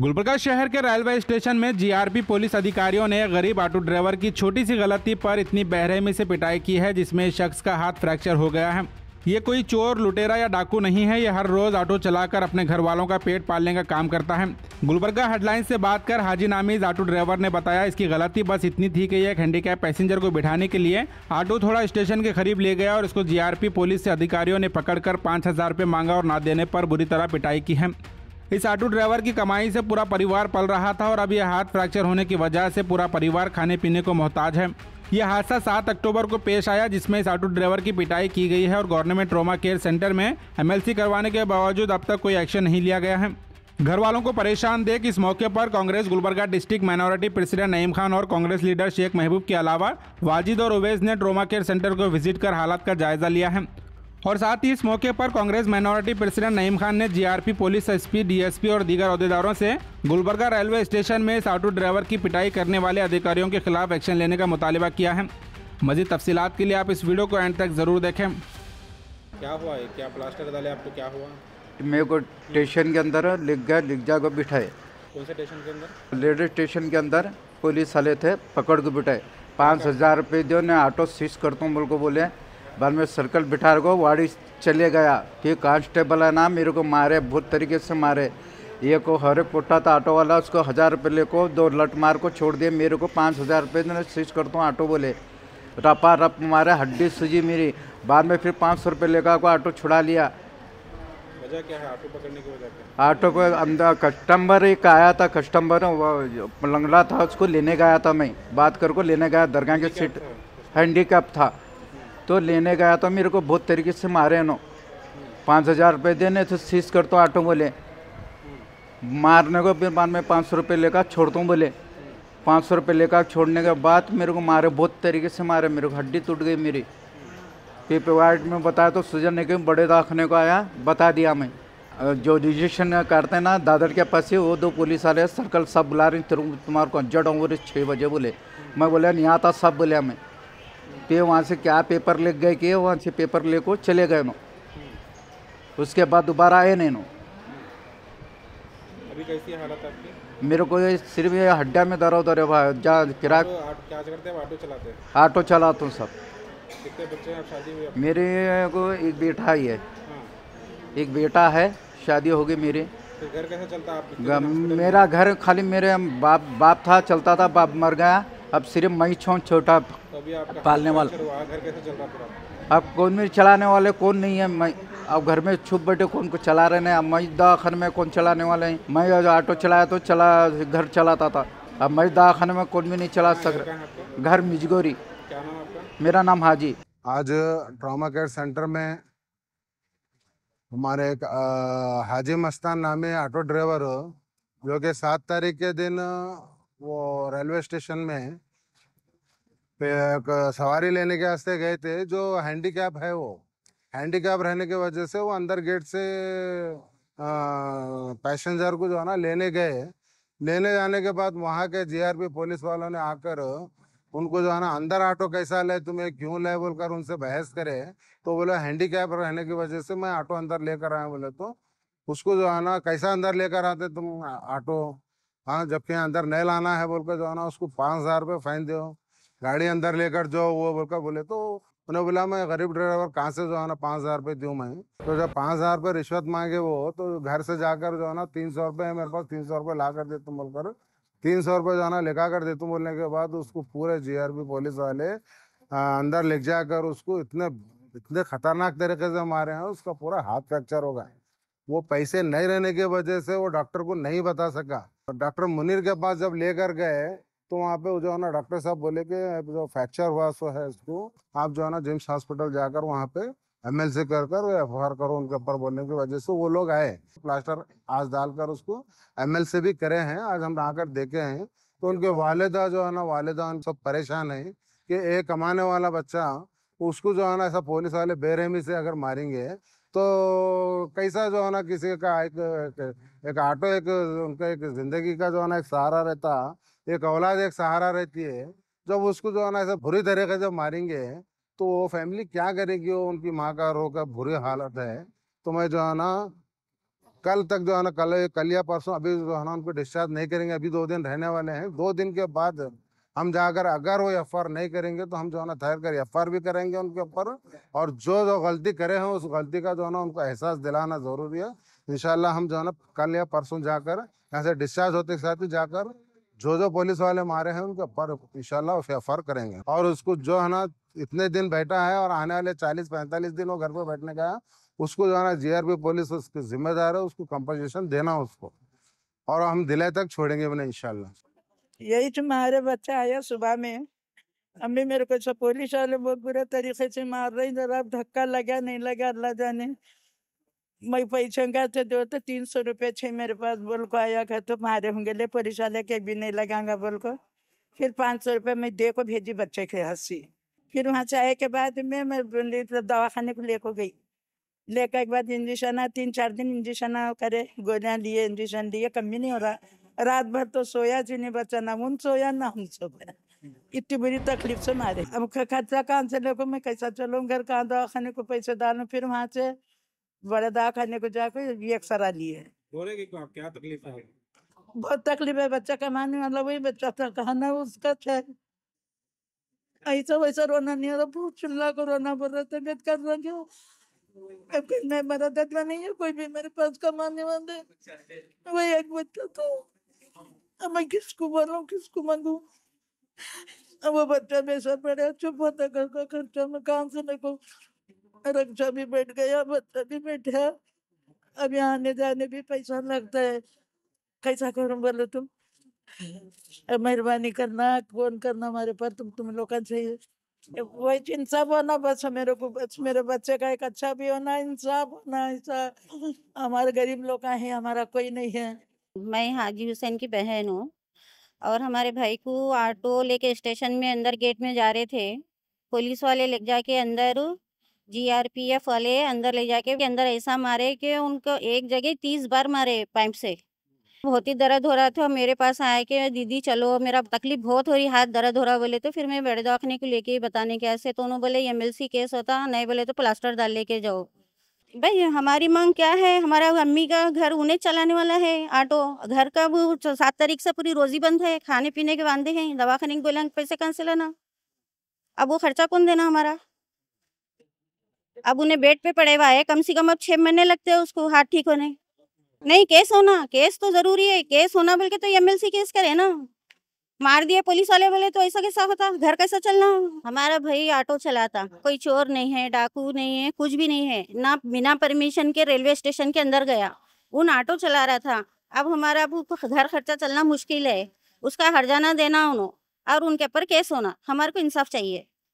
गुलबर्गा शहर के railway station में जीआरपी पुलिस अधिकारियों ने गरीब ऑटो ड्राइवर की छोटी सी गलती पर इतनी बहरेमी से पिटाई की है जिसमें शख्स का हाथ फ्रैक्चर हो गया है ये कोई चोर लुटेरा या डाकू नहीं है ये हर रोज ऑटो चलाकर अपने घर वालों का पेट पालने का काम करता है गुलबर्गा हेडलाइन से बात कर हाजी नामीज ऑटो ड्राइवर ने बताया इसकी गलती बस इतनी थी कि यह एक हैंडीकैप पैसेंजर को बिठाने के लिए ऑटो थोड़ा स्टेशन के करीब ले गया और इसको जीआरपी पुलिस से अधिकारियों ने पकड़कर पाँच हजार रुपये मांगा और ना देने पर बुरी तरह पिटाई की है इस ऑटो ड्राइवर की कमाई से पूरा परिवार पल रहा था और अब यह हाथ फ्रैक्चर होने की वजह से पूरा परिवार खाने पीने को मोहताज है यह हादसा सात अक्टूबर को पेश आया जिसमें इस ऑटो ड्राइवर की पिटाई की गई है और गवर्नमेंट ट्रोमा केयर सेंटर में एम करवाने के बावजूद अब तक कोई एक्शन नहीं लिया गया है घर वालों को परेशान देख इस मौके पर Congress Gulbarga district minority president Naeem Khan और कांग्रेस लीडर शेख महबूब के अलावा वाजिद और उवेज ने ट्रोमा केयर सेंटर को विजिट कर हालात का जायजा लिया है और साथ ही इस मौके पर कांग्रेस माइनॉरिटी प्रेसिडेंट नईम खान ने जीआरपी पुलिस एसपी डीएसपी और दीगर अहदेदारों से गुलबर्गा रेलवे स्टेशन में इस ऑटो ड्राइवर की पिटाई करने वाले अधिकारियों के खिलाफ एक्शन लेने का मुतालबा किया है मजीद तफसीत के लिए आप इस वीडियो को एंड तक ज़रूर देखें क्या हुआ है क्या प्लास्टर डाले आपको क्या हुआ मेरे को स्टेशन के अंदर लिख गया लिख जा को बिठाए कौन से स्टेशन के अंदर स्टेशन के अंदर पुलिस वाले थे पकड़ के बिठाए पाँच हज़ार रुपये दो ने ऑटो सीज करता हूँ बोल को बोले बाद में सर्कल बिठा रखो वाड़ी चले गया कि कांस्टेबल है ना मेरे को मारे बहुत तरीके से मारे ये को हरे पोटा था ऑटो वाला उसको हज़ार रुपये ले को दो लट मार को छोड़ दिया मेरे को पाँच हज़ार रुपये स्विच करता हूँ ऑटो बोले रपा रप मारे हड्डी सूजी मेरी बाद में फिर पाँच सौ रुपये लेकर को ऑटो छुड़ा लिया क्या है ऑटो को अंदर कस्टमर एक आया था कस्टमर लंगड़ा था उसको लेने गया था मैं बात कर को लेने गया दरगाह की सीट हैंडीकैप था तो लेने गया तो मेरे को बहुत तरीके से मारे नो पाँच हज़ार रुपये देने तो सीस कर तो आटो बोले मारने को फिर बाद में पाँच सौ रुपये लेकर छोड़ दूँ बोले पाँच सौ रुपये लेकर छोड़ने के बाद मेरे को मारे बहुत तरीके से मारे मेरे को हड्डी टूट गई मेरी पेपर वाइट में बताया तो सुजन कहीं बड़े दाखने को आया बता दिया मैं जो रजिस्ट्रेशन करते ना दादर के पास ही वो दो पुलिस वाले सर्कल सब बुला रही तुम्हारे को जड़ छः बजे बोले मैं बोले नहीं आता सब बोले मैं पे वहाँ से क्या पेपर लेके गए के वहाँ से पेपर ले को चले गए नो उसके बाद दोबारा आए नहीं नो अभी कैसी हालत आपकी मेरे को ये सिर्फ ये हड्डा में दर्द हो रहा भाई जहाँ किराया ऑटो चलाता हूँ सब मेरे को एक बेटा ही है हाँ। एक बेटा है शादी होगी मेरी तो घर कैसे चलता आप मेरा घर खाली मेरे बाप बाप था चलता था बाप मर गया अब सिर्फ मैं छो छोटा पालने वाला अब कौन मेरे चलाने वाले कौन नहीं है मैं अब घर में छुप बैठे कौन को चला रहे हैं अब मैं दवाखाने में कौन चलाने वाले हैं मैं जो ऑटो चलाया तो चला घर चलाता था अब मैं दवाखाने में कौन भी नहीं चला सक रहा घर मिजगोरी मेरा नाम हाजी आज ट्रामा केयर सेंटर में हमारे एक हाजी मस्तान नामी ऑटो ड्राइवर जो कि सात तारीख के दिन वो रेलवे स्टेशन में सवारी लेने के वास्ते गए थे जो हैंडीकैप है वो हैंडीकैप रहने की वजह से वो अंदर गेट से पैसेंजर को जो है ना लेने गए लेने जाने के बाद वहाँ के जीआरपी पुलिस वालों ने आकर उनको जो है ना अंदर ऑटो कैसा ले तुम्हें क्यों ले बोलकर उनसे बहस करे तो बोले हैंडीकैप रहने की वजह से मैं ऑटो अंदर लेकर आया बोले तो उसको जो है ना कैसा अंदर लेकर आते तुम ऑटो हाँ जबकि अंदर नहीं लाना है बोलकर जो है ना उसको पाँच हज़ार रुपये फाइन दो गाड़ी अंदर लेकर जो वो बोलकर बोले तो उन्हें बोला मैं गरीब ड्राइवर कहाँ से जो है ना पाँच हज़ार रुपये दूँ मैं तो जब पाँच हज़ार रुपये रिश्वत मांगे वो तो घर से जाकर जो है ना तीन सौ रुपये मेरे पास तीन सौ रुपये ला कर देते बोलकर तीन सौ रुपये जो है ना लिखा कर देते बोलने के बाद उसको पूरे जी आर पी पुलिस वाले अंदर ले जाकर उसको इतने इतने खतरनाक तरीके से मारे हैं उसका पूरा हाथ फ्रैक्चर होगा वो पैसे नहीं रहने के वजह से वो डॉक्टर को नहीं बता सका डॉक्टर मुनीर के पास जब लेकर गए तो वहाँ पे जो है ना डॉक्टर साहब बोले कि जो फ्रैक्चर हुआ सो है इसको आप जो है ना जिम्स हॉस्पिटल जाकर वहाँ पे एम एल सी कर कर एफ आर करो उनके ऊपर बोलने की वजह से वो लोग आए प्लास्टर आज डालकर उसको एम एल सी भी करे हैं आज हम आकर देखे हैं तो उनके वालदा जो है ना वालदा सब परेशान है कि एक कमाने वाला बच्चा उसको जो है ना ऐसा पुलिस वाले बेरहमी से अगर मारेंगे तो कैसा जो है ना किसी का एक एक ऑटो एक, उनका एक जिंदगी का जो है ना एक सहारा रहता एक औलाद एक सहारा रहती है जब उसको जो है ना ऐसा बुरी तरीके से जब मारेंगे तो वो फैमिली क्या करेगी वो उनकी माँ का रो का बुरी हालत है तो मैं जो है ना कल तक जो है ना कल कल या परसों अभी जो है ना उनको डिस्चार्ज नहीं करेंगे अभी दो दिन रहने वाले हैं दो दिन के बाद हम जाकर अगर वो एफ नहीं करेंगे तो हम जो है ना ठहर कर एफ भी करेंगे उनके ऊपर और जो जो गलती करे हैं उस गलती का जो है ना उनको एहसास दिलाना ज़रूरी है इनशाला हम जो है ना कल या परसों जाकर यहाँ से डिस्चार्ज होते के साथ ही जाकर जो जो पुलिस वाले मारे हैं उनके ऊपर इनशाला उसे एफआर करेंगे और उसको जो है ना इतने दिन बैठा है और आने वाले चालीस पैंतालीस दिन वो घर पर बैठने का है उसको जो है ना जीआरपी पुलिस उसकी जिम्मेदार है उसको कंपनसेशन देना उसको और हम दिले तक छोड़ेंगे भी इनशाला यही तुम्हारे बच्चा आया सुबह में अम्मी मेरे को सब पुलिस वाले बहुत बुरे तरीके से मार रही जरा धक्का लगा नहीं लगा अल्लाह जाने मैं पैसे का तो दो तो तीन सौ रुपये छे मेरे पास बोल को आया कर तो मारे होंगे ले पुलिस वाले के भी नहीं लगाऊंगा बोल को फिर पाँच सौ रुपये मैं दे को भेजी बच्चे के हंसी फिर वहाँ से आए के बाद में मैं बोली तो दवाखाने को लेकर गई लेकर के बाद इंजेक्शन तीन चार दिन इंजेक्शन करे गोलियाँ लिए इंजेक्शन लिए कमी नहीं हो रहा रात भर तो सोया जी नहीं बच्चा ना उन सोया ना हम सो गया हम्म। इतनी बड़ी तकलीफ से मारे अब खर्चा कहाँ से लोगों में कैसा चलूँ घर कहाँ दवा खाने को पैसे डालूँ फिर वहाँ से बड़ा दवा खाने को जाकर एक्सरा लिए क्या तकलीफ है बहुत तकलीफ है बच्चा कमाने वाला वही बच्चा था कहना उसका था ऐसा वैसा रोना नहीं आ रहा बहुत चिल्ला को रोना पड़ रहा था तबियत कर रहा क्यों मैं मेरा दर्द नहीं है कोई भी मेरे पास कमाने वाले वही एक बच्चा तो अब मैं किसको बोलूं किसको मांगू अब वो बच्चा बेसर पड़े चुप होता घर का खर्चा में काम से देखो रक्षा भी बैठ गया बच्चा भी बैठा अब यहाँ आने जाने भी पैसा लगता है कैसा करूँ बोलो तुम अब मेहरबानी करना फोन करना हमारे पर तुम तुम लोग से वही इंसाफ होना बस मेरे को बस मेरे बच्चे का एक अच्छा भी होना इंसाफ होना ऐसा हमारे गरीब लोग हैं हमारा कोई नहीं है मैं हाजी हुसैन की बहन हूँ और हमारे भाई को ऑटो लेके स्टेशन में अंदर गेट में जा रहे थे पुलिस वाले ले जाके अंदर जीआरपीएफ वाले अंदर ले जाके अंदर ऐसा मारे कि उनको एक जगह तीस बार मारे पाइप से बहुत ही दर्द हो रहा था मेरे पास आए कि दीदी चलो मेरा तकलीफ बहुत हो रही हाथ दर्द हो रहा बोले तो फिर मैं बेड़ दाखने को लेके बताने के ऐसे तो उन्होंने बोले सी केस होता नहीं बोले तो प्लास्टर डाल लेके जाओ भाई हमारी मांग क्या है हमारा अम्मी का घर उन्हें चलाने वाला है ऑटो घर का वो सात तारीख से पूरी रोजी बंद है खाने पीने के बांधे हैं दवा खाने के बोलेंगे पैसे कहाँ से लाना अब वो खर्चा कौन देना हमारा अब उन्हें बेड पे पड़े हुआ है कम से कम अब छह महीने लगते हैं उसको हाथ ठीक होने नहीं केस होना केस तो जरूरी है केस होना बल्कि तो सी केस करे ना मार दिए पुलिस वाले बोले तो ऐसा कैसा होता घर कैसा चलना हमारा भाई ऑटो चलाता कोई चोर नहीं है डाकू नहीं है कुछ भी नहीं है ना बिना परमिशन के रेलवे स्टेशन के अंदर गया उन ऑटो चला रहा था अब हमारा अब घर खर्चा चलना मुश्किल है उसका हरजाना देना उन्होंने और उनके ऊपर केस होना हमारे को इंसाफ चाहिए